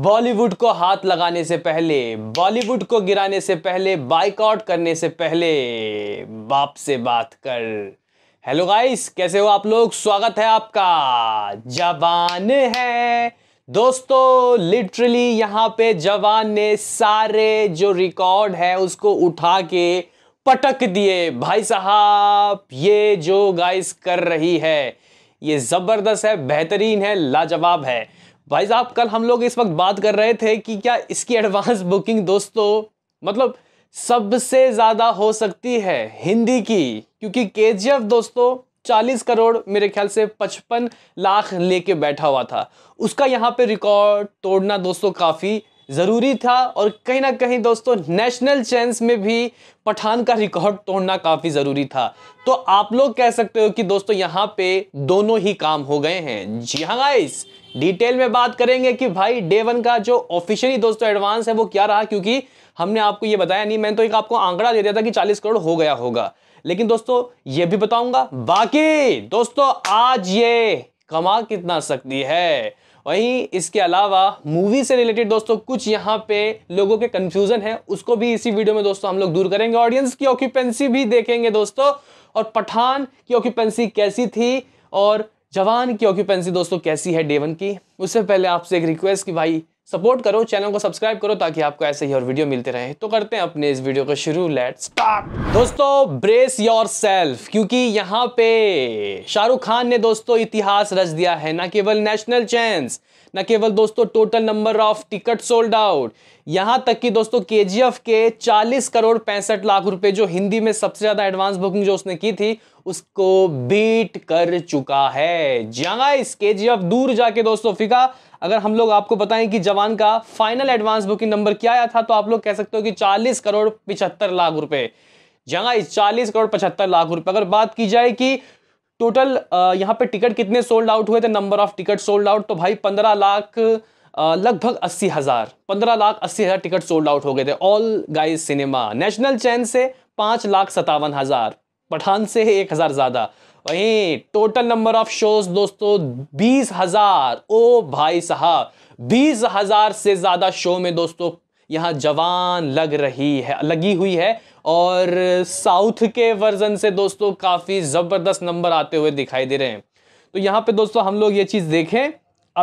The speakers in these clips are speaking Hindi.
बॉलीवुड को हाथ लगाने से पहले बॉलीवुड को गिराने से पहले बाइकआउट करने से पहले बाप से बात कर हेलो गाइस कैसे हो आप लोग स्वागत है आपका जवान है दोस्तों लिटरली यहाँ पे जवान ने सारे जो रिकॉर्ड है उसको उठा के पटक दिए भाई साहब ये जो गाइस कर रही है ये ज़बरदस्त है बेहतरीन है लाजवाब है भाई साहब कल हम लोग इस वक्त बात कर रहे थे कि क्या इसकी एडवांस बुकिंग दोस्तों मतलब सबसे ज़्यादा हो सकती है हिंदी की क्योंकि के दोस्तों 40 करोड़ मेरे ख्याल से 55 लाख लेके बैठा हुआ था उसका यहाँ पे रिकॉर्ड तोड़ना दोस्तों काफ़ी ज़रूरी था और कहीं ना कहीं दोस्तों नेशनल चैंस में भी पठान का रिकॉर्ड तोड़ना काफ़ी ज़रूरी था तो आप लोग कह सकते हो कि दोस्तों यहाँ पे दोनों ही काम हो गए हैं जी हाँ गाइस डिटेल में बात करेंगे कि भाई डे वन का जो ऑफिशियली दोस्तों एडवांस है वो क्या रहा क्योंकि हमने आपको ये बताया नहीं मैंने तो एक आपको आंकड़ा दे दिया था कि चालीस करोड़ हो गया होगा लेकिन दोस्तों ये भी बताऊंगा बाकी दोस्तों आज ये कमा कितना सकती है वहीं इसके अलावा मूवी से रिलेटेड दोस्तों कुछ यहाँ पे लोगों के कंफ्यूजन है उसको भी इसी वीडियो में दोस्तों हम लोग दूर करेंगे ऑडियंस की ऑक्यूपेंसी भी देखेंगे दोस्तों और पठान की ऑक्यूपेंसी कैसी थी और जवान की ऑक्यूपेंसी दोस्तों कैसी है डेवन की उससे पहले आपसे एक रिक्वेस्ट कि भाई सपोर्ट करो चैनल को सब्सक्राइब करो ताकि आपको ऐसे ही और वीडियो मिलते रहे तो करते हैं अपने इस वीडियो को शुरू लेट स्टार्ट दोस्तों ब्रेस योर सेल्फ क्योंकि यहाँ पे शाहरुख खान ने दोस्तों इतिहास रच दिया है ना केवल नेशनल चैंस न केवल दोस्तों total number of ticket sold out यहां तक कि दोस्तों के के 40 करोड़ पैंसठ लाख रुपए जो हिंदी में सबसे ज्यादा एडवांस बुकिंग जो उसने की थी उसको बीट कर चुका है जहां इस के दूर जाके दोस्तों फिका अगर हम लोग आपको बताएं कि जवान का फाइनल एडवांस बुकिंग नंबर क्या आया था तो आप लोग कह सकते हो कि चालीस करोड़ पिछहत्तर लाख रुपए जहां इस चालीस करोड़ पचहत्तर लाख रुपए अगर बात की जाए कि टोटल यहां पे टिकट कितने सोल्ड आउट हुए थे number of ticket sold out तो भाई पंद्रह लाख लगभग अस्सी हज़ार पंद्रह लाख अस्सी हज़ार टिकट सोल्ड आउट हो गए थे all guys cinema national chain से पांच लाख सत्तावन हज़ार पठान से एक हज़ार ज़्यादा वहीं टोटल नंबर ऑफ शोज दोस्तों बीस हजार ओ भाई साहब बीस हजार से ज्यादा शो में दोस्तों यहाँ जवान लग रही है लगी हुई है और साउथ के वर्जन से दोस्तों काफ़ी ज़बरदस्त नंबर आते हुए दिखाई दे रहे हैं तो यहाँ पे दोस्तों हम लोग ये चीज़ देखें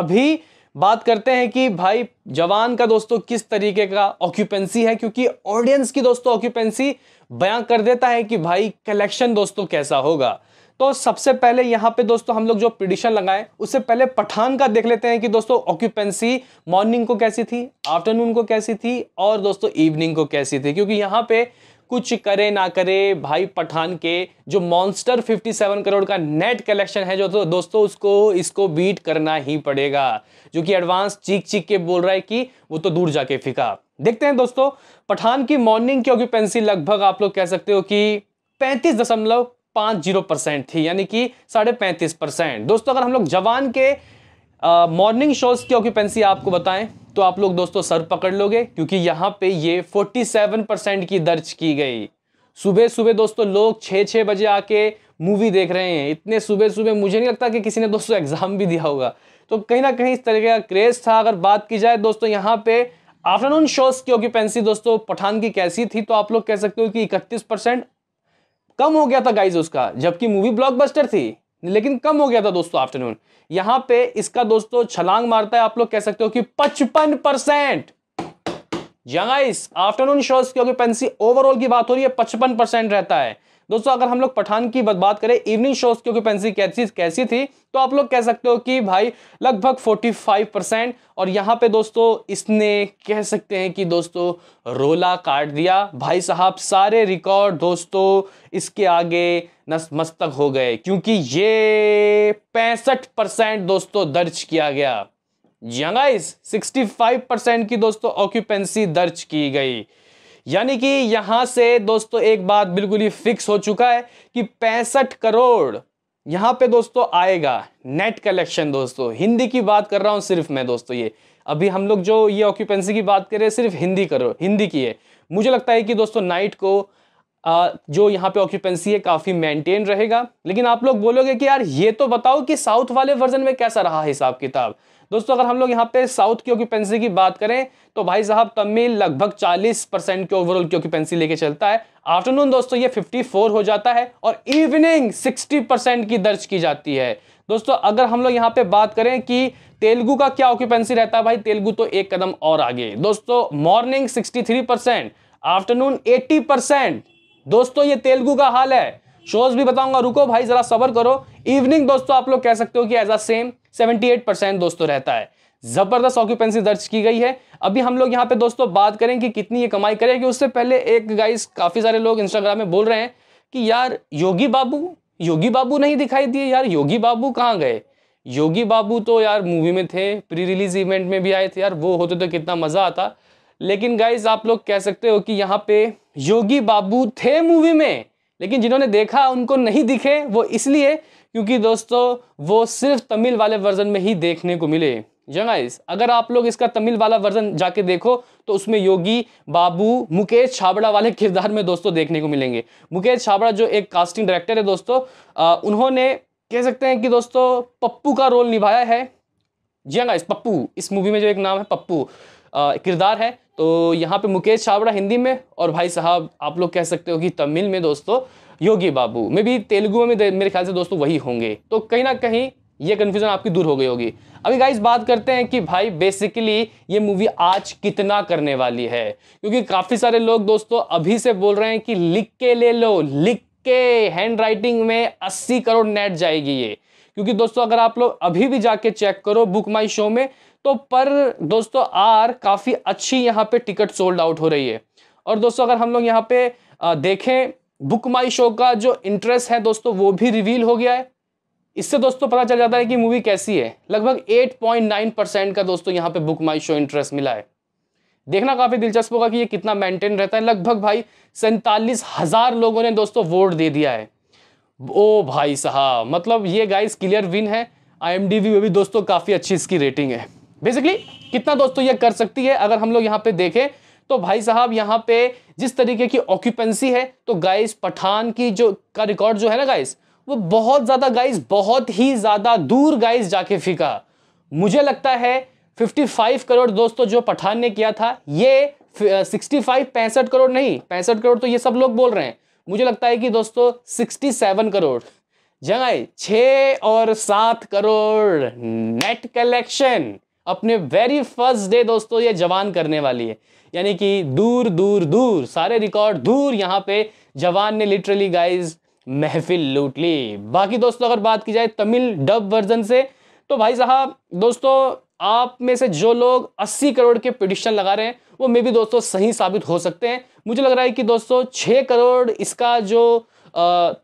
अभी बात करते हैं कि भाई जवान का दोस्तों किस तरीके का ऑक्यूपेंसी है क्योंकि ऑडियंस की दोस्तों ऑक्यूपेंसी बयां कर देता है कि भाई कलेक्शन दोस्तों कैसा होगा तो सबसे पहले यहां पे दोस्तों हम लोग जो प्रिडिशन लगाए उससे पहले पठान का देख लेते हैं कि दोस्तों ऑक्यूपेंसी मॉर्निंग को कैसी थी आफ्टरनून को कैसी थी और दोस्तों इवनिंग को कैसी थी क्योंकि यहां पे कुछ करे ना करे भाई पठान के जो मॉन्स्टर 57 करोड़ का नेट कलेक्शन है जो तो दोस्तों उसको इसको बीट करना ही पड़ेगा जो कि एडवांस चीख चीख के बोल रहा है कि वो तो दूर जाके फिका देखते हैं दोस्तों पठान की मॉर्निंग की ऑक्यूपेंसी लगभग आप लोग कह सकते हो कि पैंतीस दशमलव पाँच जीरो परसेंट थी यानी कि साढ़े पैंतीस परसेंट दोस्तों अगर हम लोग जवान के मॉर्निंग शोज़ की ऑक्यूपेंसी आपको बताएं तो आप लोग दोस्तों सर पकड़ लोगे क्योंकि यहाँ पे ये सेवन परसेंट की दर्ज की गई सुबह सुबह दोस्तों लोग छः छः बजे आके मूवी देख रहे हैं इतने सुबह सुबह मुझे नहीं लगता कि किसी ने दोस्तों एग्ज़ाम भी दिया होगा तो कहीं ना कहीं इस तरीके का क्रेज़ था अगर बात की जाए दोस्तों यहाँ पे आफ्टरनून शोज़ की ऑक्यूपेंसी दोस्तों पठान की कैसी थी तो आप लोग कह सकते हो कि इकतीस परसेंट कम हो गया था गाइज उसका जबकि मूवी ब्लॉकबस्टर थी लेकिन कम हो गया था दोस्तों आफ्टरनून यहां पे इसका दोस्तों छलांग मारता है आप लोग कह सकते हो कि पचपन परसेंट आफ्टरनून शोज की ओवरऑल की बात हो रही है पचपन परसेंट रहता है दोस्तों अगर हम लोग पठान की बात करें इवनिंग शोज की ऑक्यूपेंसी कैसी कैसी थी तो आप लोग कह सकते हो कि भाई लगभग 45 परसेंट और यहाँ पे दोस्तों इसने कह सकते हैं कि दोस्तों रोला काट दिया भाई साहब सारे रिकॉर्ड दोस्तों इसके आगे नतमस्तक हो गए क्योंकि ये पैंसठ परसेंट दोस्तों दर्ज किया गया जी सिक्सटी फाइव परसेंट की दोस्तों ऑक्यूपेंसी दर्ज की गई यानी कि यहां से दोस्तों एक बात बिल्कुल ही फिक्स हो चुका है कि पैंसठ करोड़ यहां पे दोस्तों आएगा नेट कलेक्शन दोस्तों हिंदी की बात कर रहा हूं सिर्फ मैं दोस्तों ये अभी हम लोग जो ये ऑक्यूपेंसी की बात करें सिर्फ हिंदी करो हिंदी की है मुझे लगता है कि दोस्तों नाइट को आ, जो यहाँ पे ऑक्यूपेंसी है काफ़ी मेंटेन रहेगा लेकिन आप लोग बोलोगे कि यार ये तो बताओ कि साउथ वाले वर्जन में कैसा रहा हिसाब किताब दोस्तों अगर हम लोग यहाँ पे साउथ की ऑक्यूपेंसी की बात करें तो भाई साहब तमिल लगभग 40 परसेंट के ओवरऑल की ऑक्यूपेंसी लेके चलता है आफ्टरनून दोस्तों ये 54 हो जाता है और इवनिंग 60 परसेंट की दर्ज की जाती है दोस्तों अगर हम लोग यहाँ पे बात करें कि तेलुगु का क्या ऑक्यूपेंसी रहता है भाई तेलुगु तो एक कदम और आगे दोस्तों morning sixty percent afternoon eighty percent दोस्तों ये तेलुगु का हाल है शोज भी बताऊंगा रुको भाई जरा सबर करो इवनिंग दोस्तों आप लोग कह सकते हो कि एज अ सेम 78 परसेंट दोस्तों रहता है जबरदस्त ऑक्यूपेंसी दर्ज की गई है अभी हम लोग यहाँ पे दोस्तों बात करें कि कितनी ये कमाई करें कि उससे पहले एक गाइस काफी सारे लोग इंस्टाग्राम में बोल रहे हैं कि यार योगी बाबू योगी बाबू नहीं दिखाई दिए यार योगी बाबू कहाँ गए योगी बाबू तो यार मूवी में थे प्री रिलीज इवेंट में भी आए थे यार वो होते तो कितना मज़ा आता लेकिन गाइज आप लोग कह सकते हो कि यहाँ पे योगी बाबू थे मूवी में लेकिन जिन्होंने देखा उनको नहीं दिखे वो इसलिए क्योंकि दोस्तों वो सिर्फ तमिल वाले वर्जन में ही देखने को मिले जंगाइस अगर आप लोग इसका तमिल वाला वर्जन जाके देखो तो उसमें योगी बाबू मुकेश छाबड़ा वाले किरदार में दोस्तों देखने को मिलेंगे मुकेश छाबड़ा जो एक कास्टिंग डायरेक्टर है दोस्तों आ, उन्होंने कह सकते हैं कि दोस्तों पप्पू का रोल निभाया है जंगाइस पप्पू इस मूवी में जो एक नाम है पप्पू किरदार है तो यहाँ पे मुकेश छावड़ा हिंदी में और भाई साहब आप लोग कह सकते हो कि तमिल में दोस्तों योगी बाबू में भी तेलुगु में मेरे ख्याल से दोस्तों वही होंगे तो कहीं ना कहीं ये कन्फ्यूजन आपकी दूर हो गई होगी अभी गाइस बात करते हैं कि भाई बेसिकली ये मूवी आज कितना करने वाली है क्योंकि काफ़ी सारे लोग दोस्तों अभी से बोल रहे हैं कि लिख के ले लो लिख के हैंड राइटिंग में 80 करोड़ नेट जाएगी ये क्योंकि दोस्तों अगर आप लोग अभी भी जाके चेक करो बुक माई शो में तो पर दोस्तों आर काफ़ी अच्छी यहाँ पे टिकट सोल्ड आउट हो रही है और दोस्तों अगर हम लोग यहाँ पे देखें बुक माई शो का जो इंटरेस्ट है दोस्तों वो भी रिवील हो गया है इससे दोस्तों पता चल जाता है कि मूवी कैसी है लगभग 8.9 परसेंट का दोस्तों यहाँ पे बुक माई शो इंटरेस्ट मिला है देखना काफ़ी दिलचस्प होगा कि ये कितना मेंटेन रहता है लगभग भाई सैंतालीस हज़ार लोगों ने दोस्तों वोट दे दिया है ओ भाई साहब मतलब ये गाइस क्लियर विन है आई में भी दोस्तों काफ़ी अच्छी इसकी रेटिंग है बेसिकली कितना दोस्तों ये कर सकती है अगर हम लोग यहाँ पे देखें तो भाई साहब यहाँ पे जिस तरीके की ऑक्यूपेंसी है तो गाइस पठान की जो का रिकॉर्ड जो है ना गाइस वो बहुत ज़्यादा गाइस बहुत ही ज़्यादा दूर गाइस जाके फीका मुझे लगता है 55 करोड़ दोस्तों जो पठान ने किया था ये 65 पैंसठ करोड़ नहीं पैंसठ करोड़ तो ये सब लोग बोल रहे हैं मुझे लगता है कि दोस्तों सेवन करोड़ जगह छ और सात करोड़ नेट कलेक्शन अपने वेरी फर्स्ट डे दोस्तों ये जवान करने वाली है यानी कि दूर दूर दूर सारे रिकॉर्ड दूर यहाँ पे जवान ने लिटरली गाइज महफिल लूट ली बाकी दोस्तों अगर बात की जाए तमिल डब वर्जन से तो भाई साहब दोस्तों आप में से जो लोग 80 करोड़ के पिटिशन लगा रहे हैं वो मे भी दोस्तों सही साबित हो सकते हैं मुझे लग रहा है कि दोस्तों 6 करोड़ इसका जो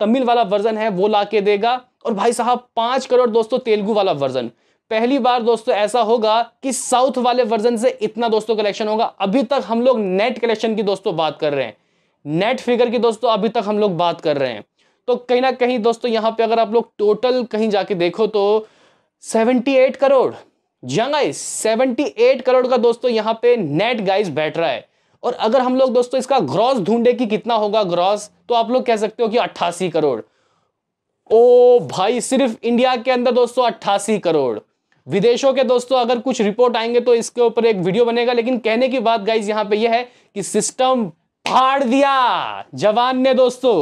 तमिल वाला वर्जन है वो ला देगा और भाई साहब 5 करोड़ दोस्तों तेलुगु वाला वर्जन पहली बार दोस्तों ऐसा होगा कि साउथ वाले वर्जन से इतना दोस्तों कलेक्शन होगा अभी तक हम लोग नेट कलेक्शन की दोस्तों बात कर रहे हैं नेट फिगर की दोस्तों अभी तक हम लोग बात कर रहे हैं तो कहीं ना कहीं दोस्तों यहां पे अगर आप लोग टोटल कहीं जाके देखो तो 78 करोड़ यंग गाइस 78 करोड़ का दोस्तों यहां पे नेट गाइस बैठ रहा है और अगर हम लोग दोस्तों इसका ग्रॉस ढूंढे कि कितना होगा ग्रॉस तो आप लोग कह सकते हो कि अट्ठासी करोड़ ओ भाई सिर्फ इंडिया के अंदर दोस्तों अट्ठासी करोड़ विदेशों के दोस्तों अगर कुछ रिपोर्ट आएंगे तो इसके ऊपर एक वीडियो बनेगा लेकिन कहने की बात गाइज यहां पे यह है कि सिस्टम फाड़ दिया जवान ने दोस्तों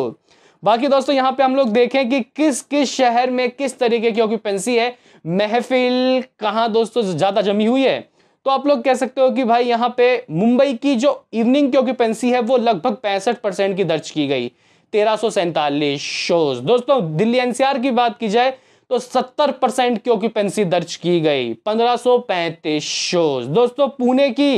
बाकी दोस्तों यहां पे हम लोग देखें कि किस किस शहर में किस तरीके की ऑक्यूपेंसी है महफिल कहां दोस्तों ज़्यादा जमी हुई है तो आप लोग कह सकते हो कि भाई यहां पे मुंबई की जो इवनिंग की ऑक्यूपेंसी है वो लगभग पैंसठ परसेंट की दर्ज की गई तेरह सौ सैंतालीस शोज दोस्तों दिल्ली एनसीआर की बात की जाए तो 70 परसेंट की ऑक्यूपेंसी दर्ज की गई 1535 शोज दोस्तों पुणे की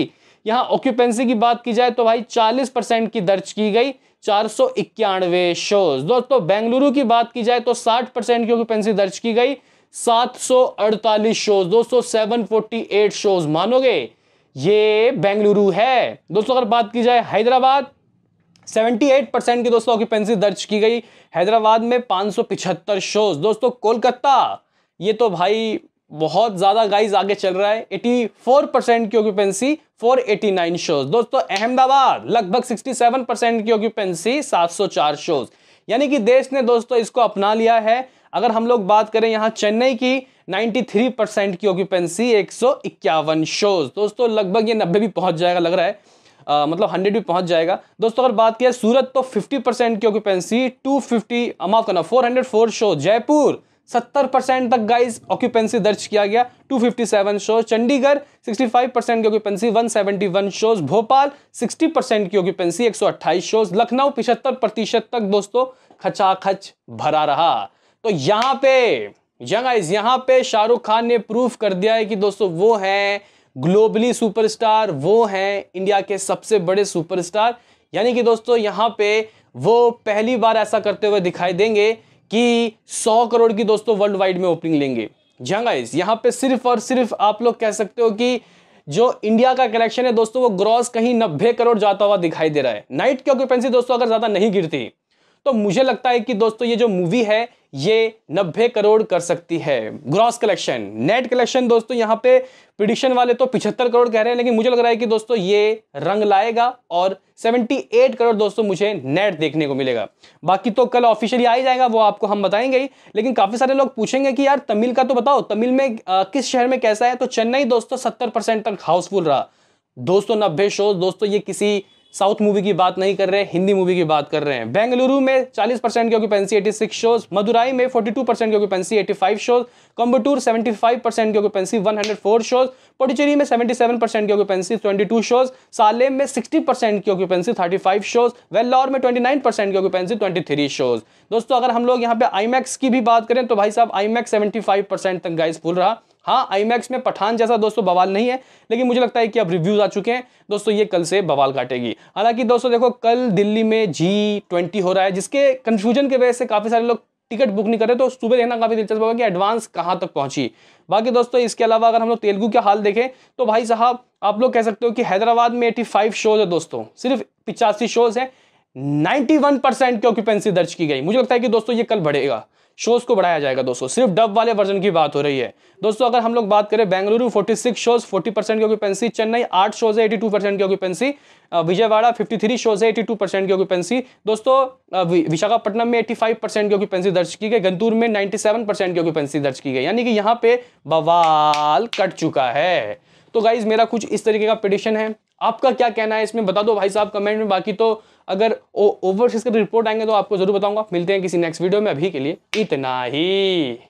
यहाँ ऑक्यूपेंसी की बात की जाए तो भाई 40 परसेंट की दर्ज की गई चार सौ इक्यानवे शोज दोस्तों बेंगलुरु की बात की जाए तो 60 परसेंट की ऑक्यूपेंसी दर्ज की गई 748 शोज दोस्तों 748 शोज मानोगे ये बेंगलुरु है दोस्तों अगर बात की जाए हैदराबाद 78 परसेंट की दोस्तों ऑक्यूपेंसी दर्ज की गई हैदराबाद में पाँच शोज दोस्तों कोलकाता ये तो भाई बहुत ज़्यादा गाइज आगे चल रहा है एटी परसेंट की ऑक्यूपेंसी 489 शोज दोस्तों अहमदाबाद लगभग 67 परसेंट की ऑक्यूपेंसी 704 शोज यानी कि देश ने दोस्तों इसको अपना लिया है अगर हम लोग बात करें यहाँ चेन्नई की 93 परसेंट की ऑक्यूपेंसी एक शोज दोस्तों लगभग ये नब्बे भी पहुँच जाएगा लग रहा है आ, मतलब हंड्रेड भी पहुंच जाएगा दोस्तों अगर बात किया सूरत तो फिफ्टी परसेंट की ऑक्यूपेंसी टू फिफ्टी माफ करना four hundred four show Jaipur सत्तर परसेंट तक गाइस ऑक्यूपेंसी दर्ज किया गया 257 शोज चंडीगढ़ 65 परसेंट की ऑक्यूपेंसी 171 शोज भोपाल 60 परसेंट की ऑक्यूपेंसी 128 शोज लखनऊ पिछहत्तर प्रतिशत तक दोस्तों खचाखच भरा रहा तो यहाँ पे यहां यहाँ पे शाहरुख खान ने प्रूफ कर दिया है कि दोस्तों वो हैं ग्लोबली सुपरस्टार वो हैं इंडिया के सबसे बड़े सुपरस्टार यानी कि दोस्तों यहाँ पे वो पहली बार ऐसा करते हुए दिखाई देंगे कि 100 करोड़ की दोस्तों वर्ल्ड वाइड में ओपनिंग लेंगे जी यहाँ पे सिर्फ और सिर्फ आप लोग कह सकते हो कि जो इंडिया का कलेक्शन है दोस्तों वो ग्रॉस कहीं नब्बे करोड़ जाता हुआ दिखाई दे रहा है नाइट की ऑक्यूपेंसी दोस्तों अगर ज़्यादा नहीं गिरती तो मुझे लगता है कि दोस्तों ये जो मूवी है ये नब्बे करोड़ कर सकती है ग्रॉस कलेक्शन नेट कलेक्शन दोस्तों यहाँ पे प्रिडिक्शन वाले तो पिछहत्तर करोड़ कह रहे हैं लेकिन मुझे लग रहा है कि दोस्तों ये रंग लाएगा और 78 करोड़ दोस्तों मुझे नेट देखने को मिलेगा बाकी तो कल ऑफिशियली आ ही जाएगा वो आपको हम बताएंगे ही लेकिन काफ़ी सारे लोग पूछेंगे कि यार तमिल का तो बताओ तमिल में आ, किस शहर में कैसा है तो चेन्नई दोस्तों सत्तर तक हाउसफुल रहा दोस्तों नब्बे शोज दोस्तों ये किसी साउथ मूवी की बात नहीं कर रहे हिंदी मूवी की बात कर रहे हैं बेंगलुरु में 40 परसेंट की ऑक्यूपेंसी 86 शोज मदुराई में 42 परसेंट की ऑक्यूपेंसी 85 शोज सेवेंटी 75 परसेंट की ऑक्यूपेंसी 104 शोज पोडिचेरी में 77 परसेंट की ऑक्यूपेंसी 22 शोज सालेम में 60 परसेंट की ऑक्यूपेंसी 35 शोज वेल्लौर में 29 परसेंट की ऑक्यूपेंसी 23 शोज दोस्तों अगर हम लोग यहाँ पे आईमैक्स की भी बात करें तो भाई साहब आईमैक्स फाइव परसेंट तक गाइस फुल रहा हाँ आई में पठान जैसा दोस्तों बवाल नहीं है लेकिन मुझे लगता है कि अब रिव्यूज़ आ चुके हैं दोस्तों ये कल से बवाल काटेगी हालांकि दोस्तों देखो कल दिल्ली में जी ट्वेंटी हो रहा है जिसके कन्फ्यूजन की वजह से काफ़ी सारे लोग टिकट बुक नहीं कर रहे तो सुबह देखना काफ़ी दिलचस्प होगा कि एडवांस कहाँ तक पहुँची बाकी दोस्तों इसके अलावा अगर हम लोग तेलुगु का हाल देखें तो भाई साहब आप लोग कह सकते हो कि हैदराबाद में फाइव शोज है दोस्तों सिर्फ पिचासी शोज हैं वन परसेंट की ऑक्यूपेंसी दर्ज की गई मुझे लगता है कि दोस्तों ये कल बढ़ेगा शोज़ को बढ़ाया जाएगा दोस्तों सिर्फ डब वाले वर्जन की बात हो रही है दोस्तों अगर हम लोग बात करें बेंगलुरु 46 शोज 40 परसेंट की ऑक्यूपेंसी चेन्नई 8 शोज है 82 परसेंट की ऑक्यूपेंसी विजयवाड़ा 53 शोज है 82 परसेंट की ऑक्यूपेंसी दोस्तों विशाखापट्टनम में 85 परसेंट की ऑक्यूपेंसी दर्ज की गई गंतूर में 97 परसेंट की ऑक्यूपेंसी दर्ज की गई यानी कि यहाँ पे बवाल कट चुका है तो गाइज मेरा कुछ इस तरीके का पिटिशन है आपका क्या कहना है इसमें बता दो भाई साहब कमेंट में बाकी तो अगर ओवरसीज के रिपोर्ट आएंगे तो आपको जरूर बताऊंगा मिलते हैं किसी नेक्स्ट वीडियो में अभी के लिए इतना ही